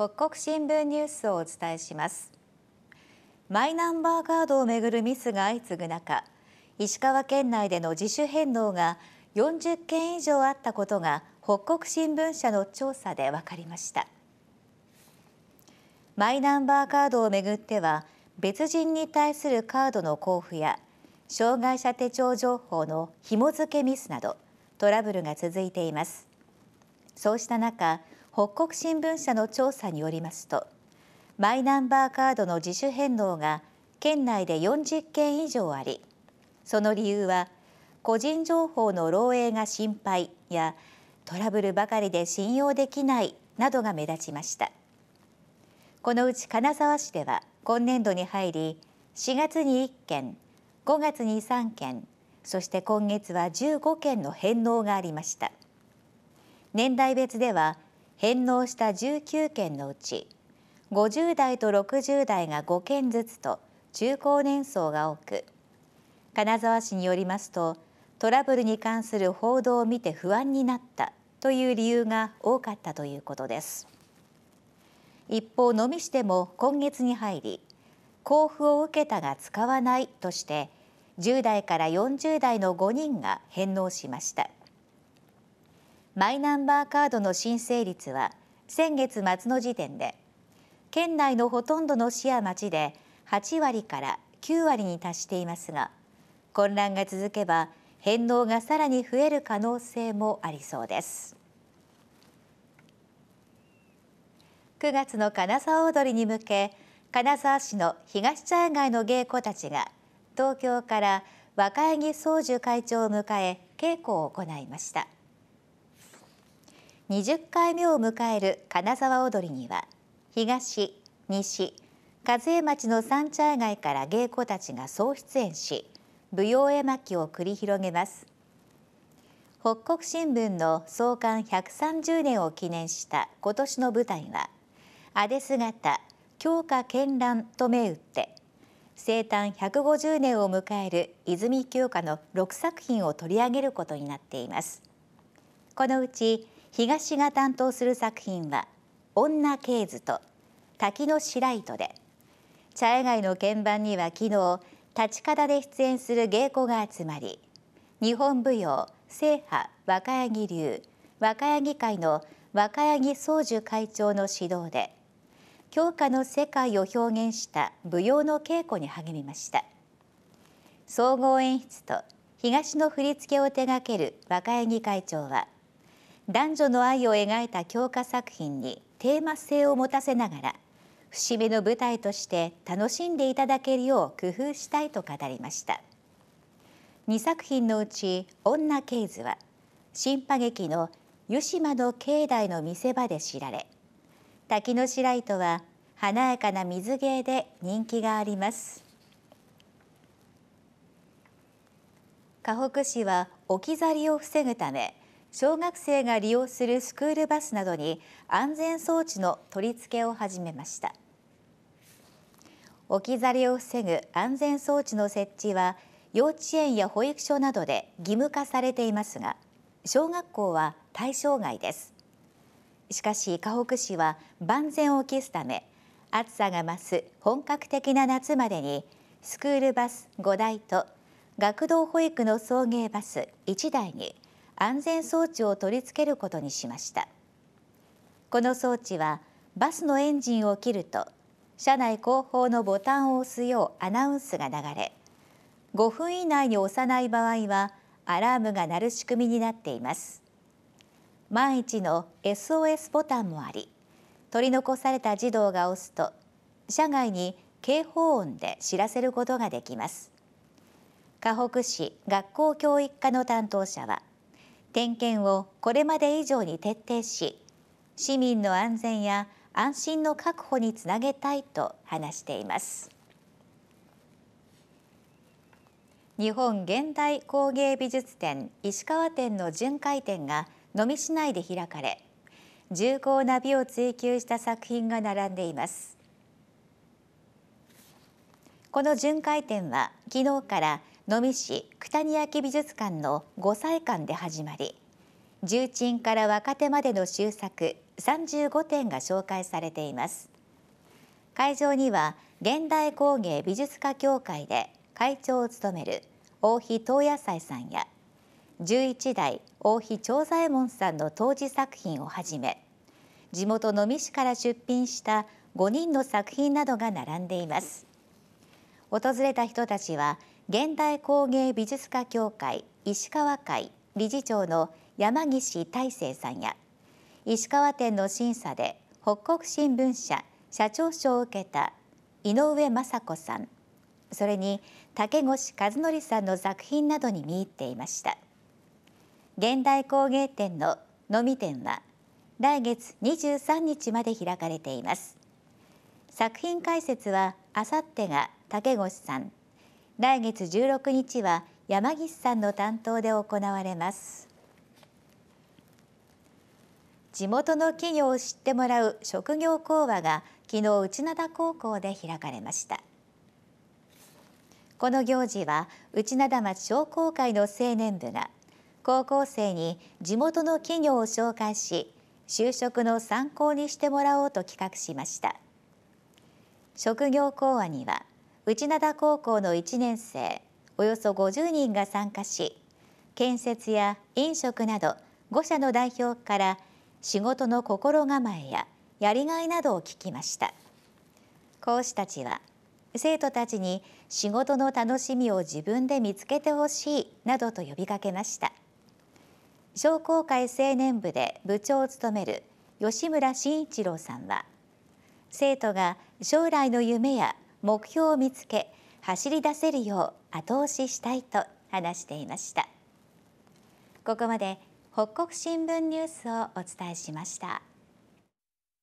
北国新聞ニュースをお伝えしますマイナンバーカードをめぐるミスが相次ぐ中石川県内での自主返納が40件以上あったことが北国新聞社の調査で分かりましたマイナンバーカードをめぐっては別人に対するカードの交付や障害者手帳情報の紐付けミスなどトラブルが続いていますそうした中北国新聞社の調査によりますとマイナンバーカードの自主返納が県内で40件以上ありその理由は個人情報の漏洩が心配やトラブルばかりで信用できないなどが目立ちましたこのうち金沢市では今年度に入り4月に1件5月に3件そして今月は15件の返納がありました年代別では返納した19件のうち50代と60代が5件ずつと中高年層が多く金沢市によりますとトラブルに関する報道を見て不安になったという理由が多かったということです一方のみしても今月に入り交付を受けたが使わないとして10代から40代の5人が返納しましたマイナンバーカードの申請率は先月末の時点で県内のほとんどの市や町で8割から9割に達していますが混乱が続けば返納がさらに増える可能性もありそうです9月の金沢踊りに向け金沢市の東茶屋街の芸妓たちが東京から若柳宗樹会長を迎え稽古を行いました。20回目を迎える金沢踊りには東西和江町の三茶街から芸妓たちが総出演し舞踊絵巻を繰り広げます北国新聞の創刊130年を記念した今年の舞台は安出姿強化絢爛と銘打って生誕150年を迎える泉鏡花の6作品を取り上げることになっていますこのうち東が担当する作品は「女系図」と「滝の白糸で」茶屋街の鍵盤には昨日立方で出演する芸妓が集まり日本舞踊制覇若柳流若柳会の若柳宗樹会長の指導で教科の世界を表現した舞踊の稽古に励みました総合演出と東の振り付けを手掛ける若柳会長は男女の愛を描いた教科作品にテーマ性を持たせながら節目の舞台として楽しんでいただけるよう工夫したいと語りました2作品のうち「女系図」は新派劇の湯島の境内の見せ場で知られ滝の白糸は華やかな水芸で人気があります河北市は置き去りを防ぐため小学生が利用するスクールバスなどに安全装置の取り付けを始めました置き去りを防ぐ安全装置の設置は幼稚園や保育所などで義務化されていますが小学校は対象外ですしかし河北市は万全を期すため暑さが増す本格的な夏までにスクールバス5台と学童保育の送迎バス1台に安全装置を取り付けることにしましたこの装置はバスのエンジンを切ると車内後方のボタンを押すようアナウンスが流れ5分以内に押さない場合はアラームが鳴る仕組みになっています万一の SOS ボタンもあり取り残された児童が押すと車外に警報音で知らせることができます河北市学校教育課の担当者は点検をこれまで以上に徹底し市民の安全や安心の確保につなげたいと話しています日本現代工芸美術展石川展の巡回展が能美市内で開かれ重厚な美を追求した作品が並んでいますこの巡回展は昨日から能美市九谷焼美術館の5歳館で始まり重鎮から若手までの終作35点が紹介されています会場には現代工芸美術家協会で会長を務める大妃東野菜さんや11代大妃長左衛門さんの当時作品をはじめ地元能美市から出品した5人の作品などが並んでいます訪れた人たちは現代工芸美術家協会石川会理事長の山岸大成さんや石川店の審査で北国新聞社社長賞を受けた井上雅子さんそれに竹越和則さんの作品などに見入っていました現代工芸展ののみ展は来月23日まで開かれています作品解説はあさってが竹越さん来月16日は山岸さんの担当で行われます地元の企業を知ってもらう職業講話が昨日内灘高校で開かれましたこの行事は内灘町商工会の青年部が高校生に地元の企業を紹介し就職の参考にしてもらおうと企画しました職業講話には内灘高校の1年生およそ50人が参加し建設や飲食など5社の代表から仕事の心構えややりがいなどを聞きました講師たちは生徒たちに仕事の楽しみを自分で見つけてほしいなどと呼びかけました商工会青年部で部長を務める吉村慎一郎さんは生徒が将来の夢や目標を見つけ走り出せるよう後押ししたいと話していましたここまで北国新聞ニュースをお伝えしました。